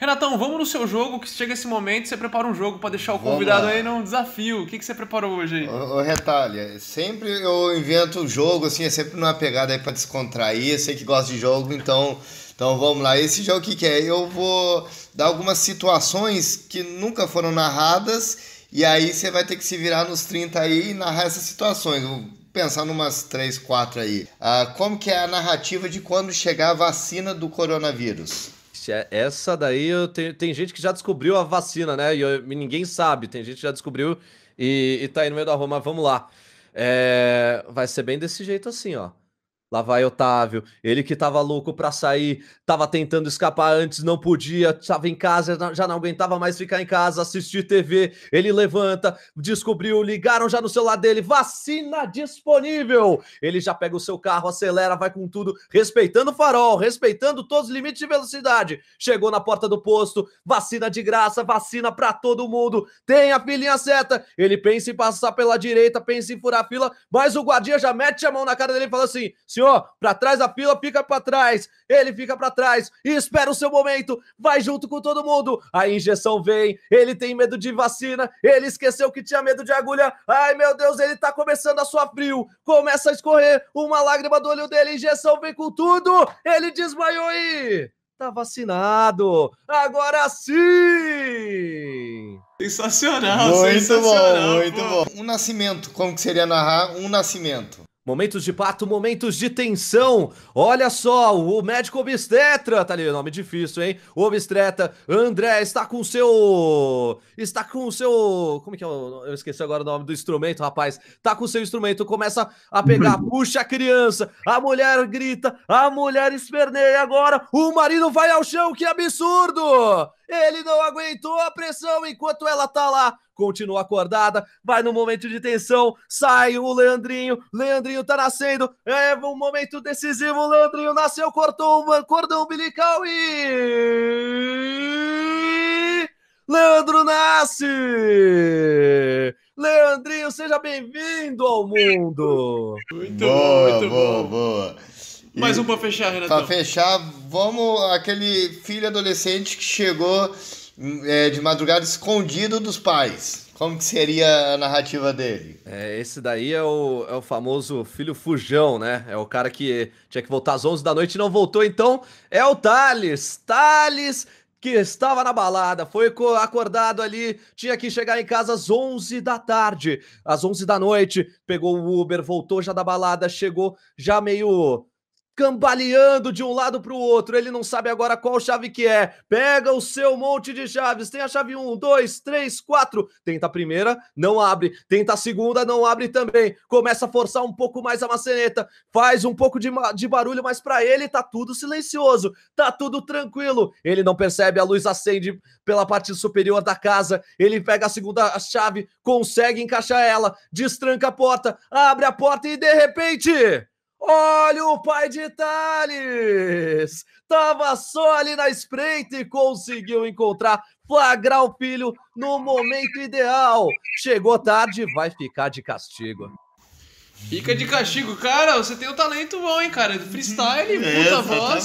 Renatão, vamos no seu jogo, que chega esse momento, você prepara um jogo para deixar o convidado aí num desafio. O que, que você preparou hoje aí? Ô, ô Retalha, sempre eu invento o jogo, assim, é sempre numa pegada aí pra descontrair. Eu sei que gosta de jogo, então, então vamos lá. Esse jogo que, que é? Eu vou dar algumas situações que nunca foram narradas, e aí você vai ter que se virar nos 30 aí e narrar essas situações. vou pensar numas 3, 4 aí. Ah, como que é a narrativa de quando chegar a vacina do coronavírus? É, essa daí eu tenho, tem gente que já descobriu a vacina, né? E eu, ninguém sabe. Tem gente que já descobriu e, e tá aí no meio da rua, mas vamos lá. É, vai ser bem desse jeito assim, ó. Lá vai Otávio, ele que tava louco para sair, tava tentando escapar antes, não podia, tava em casa, já não aguentava mais ficar em casa, assistir TV. Ele levanta, descobriu, ligaram já no celular dele, vacina disponível. Ele já pega o seu carro, acelera, vai com tudo, respeitando o farol, respeitando todos os limites de velocidade. Chegou na porta do posto, vacina de graça, vacina para todo mundo. Tem a filhinha seta. Ele pensa em passar pela direita, pensa em furar a fila, mas o guardinha já mete a mão na cara dele e fala assim: Senhor, para trás a fila, fica para trás. Ele fica para trás e espera o seu momento. Vai junto com todo mundo. A injeção vem. Ele tem medo de vacina. Ele esqueceu que tinha medo de agulha. Ai, meu Deus, ele tá começando a suar frio. Começa a escorrer uma lágrima do olho dele. Injeção vem com tudo. Ele desmaiou e tá vacinado. Agora sim! Sensacional, muito sensacional. Bom, muito pô. bom. Um nascimento, como que seria narrar um nascimento? Momentos de pato, momentos de tensão. Olha só, o médico obstetra, tá ali, nome difícil, hein? O obstetra André está com o seu. Está com o seu. Como é que é? O... Eu esqueci agora o nome do instrumento, rapaz. Tá com o seu instrumento, começa a pegar, puxa a criança, a mulher grita, a mulher esperneia agora, o marido vai ao chão, que absurdo! Ele não aguentou a pressão enquanto ela tá lá. Continua acordada, vai no momento de tensão, sai o Leandrinho, Leandrinho tá nascendo, é um momento decisivo, Leandrinho nasceu, cortou o cordão umbilical e... Leandro nasce! Leandrinho, seja bem-vindo ao mundo! Muito boa, bom, muito boa, bom. boa. Mais e, um pra fechar, Renato. Pra fechar, vamos aquele filho adolescente que chegou é, de madrugada escondido dos pais. Como que seria a narrativa dele? É, esse daí é o, é o famoso filho fujão, né? É o cara que tinha que voltar às 11 da noite e não voltou, então é o Thales. Thales que estava na balada, foi acordado ali, tinha que chegar em casa às 11 da tarde, às 11 da noite, pegou o Uber, voltou já da balada, chegou já meio cambaleando de um lado para o outro. Ele não sabe agora qual chave que é. Pega o seu monte de chaves. Tem a chave 1, 2, 3, 4. Tenta a primeira, não abre. Tenta a segunda, não abre também. Começa a forçar um pouco mais a maçaneta. Faz um pouco de, de barulho, mas para ele tá tudo silencioso. Tá tudo tranquilo. Ele não percebe, a luz acende pela parte superior da casa. Ele pega a segunda chave, consegue encaixar ela, destranca a porta, abre a porta e de repente Olha o pai de Thales! Tava só ali na espreita e conseguiu encontrar, flagrar o filho no momento ideal. Chegou tarde, vai ficar de castigo. Fica de castigo, cara. Você tem um talento bom, hein, cara? Freestyle, é, puta voz.